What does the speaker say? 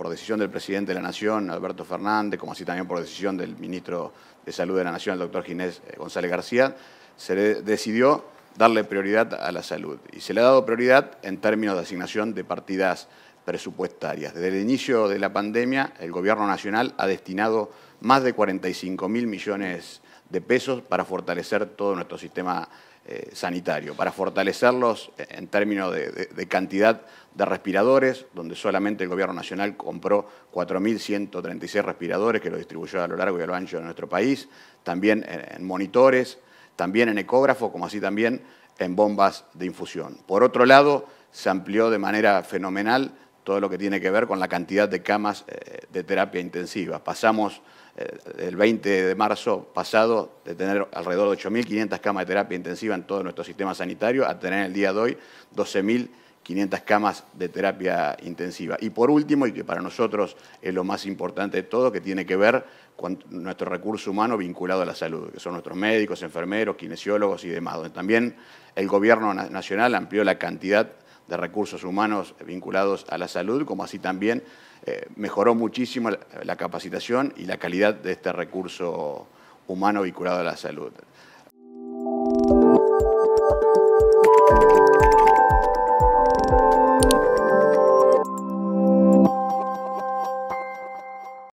por decisión del presidente de la Nación, Alberto Fernández, como así también por decisión del ministro de Salud de la Nación, el doctor Ginés eh, González García, se decidió darle prioridad a la salud. Y se le ha dado prioridad en términos de asignación de partidas presupuestarias. Desde el inicio de la pandemia, el Gobierno Nacional ha destinado más de 45 mil millones de pesos para fortalecer todo nuestro sistema eh, sanitario, para fortalecerlos en términos de, cantidad de respiradores, donde solamente el Gobierno Nacional compró 4.136 respiradores que lo distribuyó a lo largo y a lo ancho de nuestro país, también en, monitores, también en ecógrafos, como así también en bombas de infusión. Por otro lado, se amplió de manera fenomenal todo lo que tiene que ver con la cantidad de camas eh, de terapia intensiva. Pasamos eh, el 20 de marzo pasado de tener alrededor de 8.500 camas de terapia intensiva en todo nuestro sistema sanitario a tener el día de hoy 12.500 camas de terapia intensiva. Y por último, y que para nosotros es lo más importante de todo, que tiene que ver con nuestro recurso humano vinculado a la salud, que son nuestros médicos, enfermeros, kinesiólogos y demás, también el gobierno nacional amplió la cantidad de recursos humanos vinculados a la salud, como así también eh, mejoró muchísimo la capacitación y la calidad de este recurso humano vinculado a la salud.